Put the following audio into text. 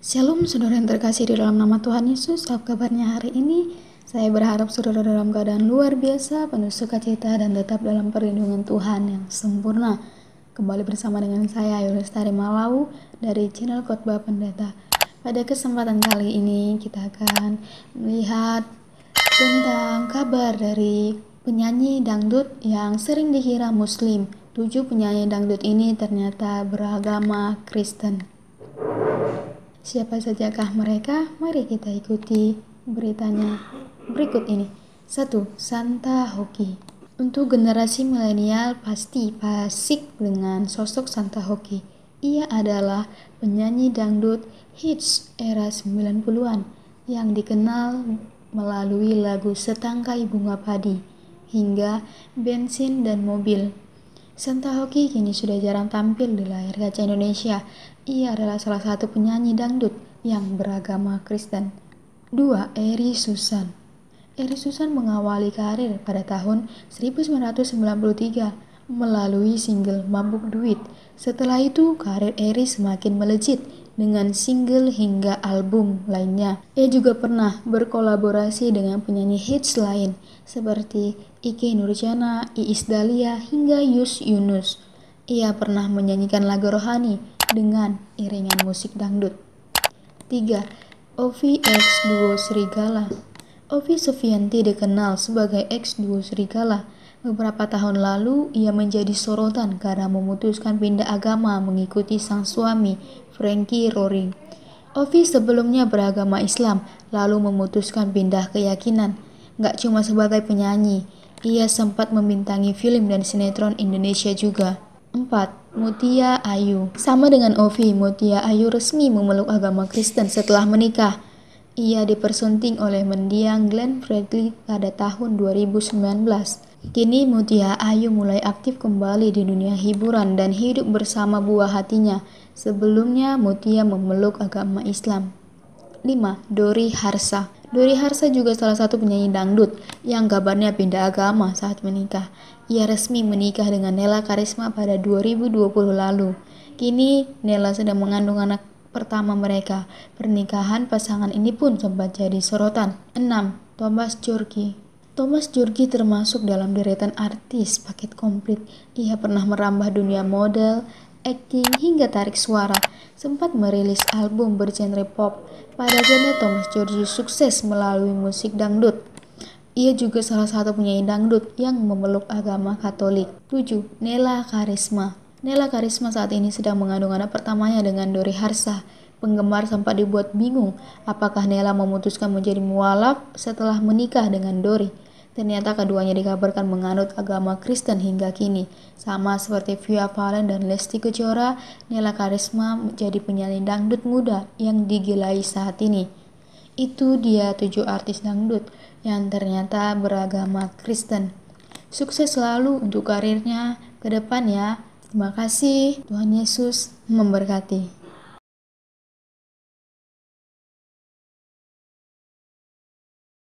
Shalom saudara yang terkasih di dalam nama Tuhan Yesus, apa kabarnya hari ini? Saya berharap saudara dalam keadaan luar biasa, penuh sukacita dan tetap dalam perlindungan Tuhan yang sempurna. Kembali bersama dengan saya Yulestari Tari Malau dari channel Khotbah Pendeta. Pada kesempatan kali ini kita akan melihat tentang kabar dari penyanyi dangdut yang sering dikira muslim. Tujuh penyanyi dangdut ini ternyata beragama Kristen. Siapa sajakah mereka? Mari kita ikuti beritanya berikut ini. Satu, Santa Hoki Untuk generasi milenial pasti pasik dengan sosok Santa Hoki. Ia adalah penyanyi dangdut hits era 90-an yang dikenal melalui lagu Setangkai Bunga Padi hingga bensin dan mobil Senta Hoki kini sudah jarang tampil di layar kaca Indonesia. Ia adalah salah satu penyanyi dangdut yang beragama Kristen. 2. Eri Susan Eri Susan mengawali karir pada tahun 1993 melalui single Mabuk Duit. Setelah itu, karir Eri semakin melejit dengan single hingga album lainnya. Ia juga pernah berkolaborasi dengan penyanyi hits lain seperti Ike Nurjana, Iis Dahlia, hingga Yus Yunus. Ia pernah menyanyikan lagu rohani dengan iringan musik dangdut. 3. Ovi X Duo Serigala Ovi Sofianti dikenal sebagai X Duo Serigala Beberapa tahun lalu, ia menjadi sorotan karena memutuskan pindah agama mengikuti sang suami, Frankie Roaring. Ovi sebelumnya beragama Islam, lalu memutuskan pindah keyakinan. Gak cuma sebagai penyanyi, ia sempat membintangi film dan sinetron Indonesia juga. 4. Mutia Ayu Sama dengan Ovi, Mutia Ayu resmi memeluk agama Kristen setelah menikah. Ia dipersunting oleh mendiang Glenn Fredly pada tahun 2019. Kini Mutia Ayu mulai aktif kembali di dunia hiburan dan hidup bersama buah hatinya. Sebelumnya Mutia memeluk agama Islam. 5. Dori Harsa Dori Harsa juga salah satu penyanyi dangdut yang kabarnya pindah agama saat menikah. Ia resmi menikah dengan Nela Karisma pada 2020 lalu. Kini Nela sedang mengandung anak pertama mereka. Pernikahan pasangan ini pun sempat jadi sorotan. 6. Thomas Curki Thomas Jurgi termasuk dalam deretan artis paket komplit. Ia pernah merambah dunia model, acting, hingga tarik suara. Sempat merilis album bergenre pop. Pada genre Thomas Jurgi sukses melalui musik dangdut. Ia juga salah satu penyanyi dangdut yang memeluk agama Katolik. 7. Nela Karisma Nela Karisma saat ini sedang mengandung anak pertamanya dengan Dori Harsha. penggemar sempat dibuat bingung apakah Nela memutuskan menjadi mualaf setelah menikah dengan Dori. Ternyata keduanya dikabarkan menganut agama Kristen hingga kini. Sama seperti Via Valen dan Lesti Kejora, Nela Karisma menjadi penyanyi dangdut muda yang digilai saat ini. Itu dia tujuh artis dangdut yang ternyata beragama Kristen. Sukses selalu untuk karirnya ke depan ya. Terima kasih. Tuhan Yesus memberkati.